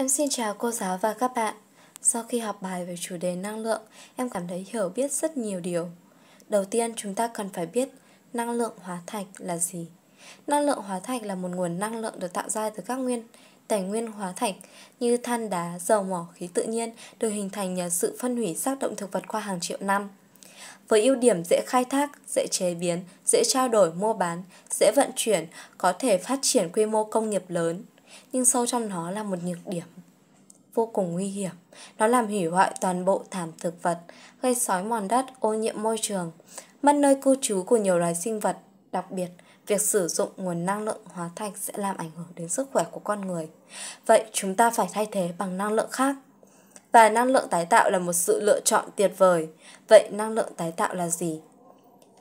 Em xin chào cô giáo và các bạn. Sau khi học bài về chủ đề năng lượng, em cảm thấy hiểu biết rất nhiều điều. Đầu tiên, chúng ta cần phải biết năng lượng hóa thạch là gì. Năng lượng hóa thạch là một nguồn năng lượng được tạo ra từ các nguyên tài nguyên hóa thạch như than đá, dầu mỏ, khí tự nhiên được hình thành nhờ sự phân hủy xác động thực vật qua hàng triệu năm. Với ưu điểm dễ khai thác, dễ chế biến, dễ trao đổi, mua bán, dễ vận chuyển, có thể phát triển quy mô công nghiệp lớn nhưng sâu trong nó là một nhược điểm vô cùng nguy hiểm. Nó làm hủy hoại toàn bộ thảm thực vật, gây sói mòn đất, ô nhiễm môi trường, mất nơi cư trú của nhiều loài sinh vật. Đặc biệt, việc sử dụng nguồn năng lượng hóa thạch sẽ làm ảnh hưởng đến sức khỏe của con người. Vậy chúng ta phải thay thế bằng năng lượng khác. Và năng lượng tái tạo là một sự lựa chọn tuyệt vời. Vậy năng lượng tái tạo là gì?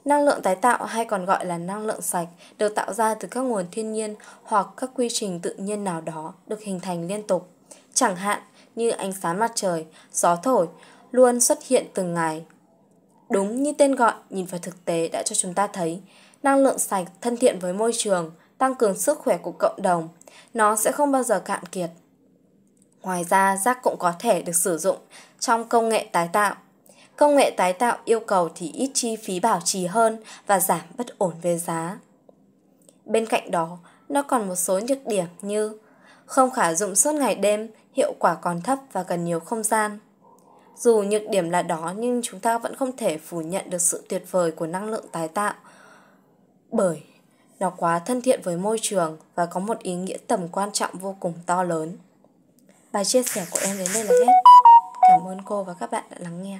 Năng lượng tái tạo hay còn gọi là năng lượng sạch được tạo ra từ các nguồn thiên nhiên hoặc các quy trình tự nhiên nào đó được hình thành liên tục. Chẳng hạn như ánh sáng mặt trời, gió thổi luôn xuất hiện từng ngày. Đúng như tên gọi nhìn vào thực tế đã cho chúng ta thấy, năng lượng sạch thân thiện với môi trường, tăng cường sức khỏe của cộng đồng, nó sẽ không bao giờ cạn kiệt. Ngoài ra, rác cũng có thể được sử dụng trong công nghệ tái tạo Công nghệ tái tạo yêu cầu thì ít chi phí bảo trì hơn và giảm bất ổn về giá. Bên cạnh đó, nó còn một số nhược điểm như không khả dụng suốt ngày đêm, hiệu quả còn thấp và cần nhiều không gian. Dù nhược điểm là đó nhưng chúng ta vẫn không thể phủ nhận được sự tuyệt vời của năng lượng tái tạo bởi nó quá thân thiện với môi trường và có một ý nghĩa tầm quan trọng vô cùng to lớn. Bài chia sẻ của em đến đây là hết. Cảm ơn cô và các bạn đã lắng nghe.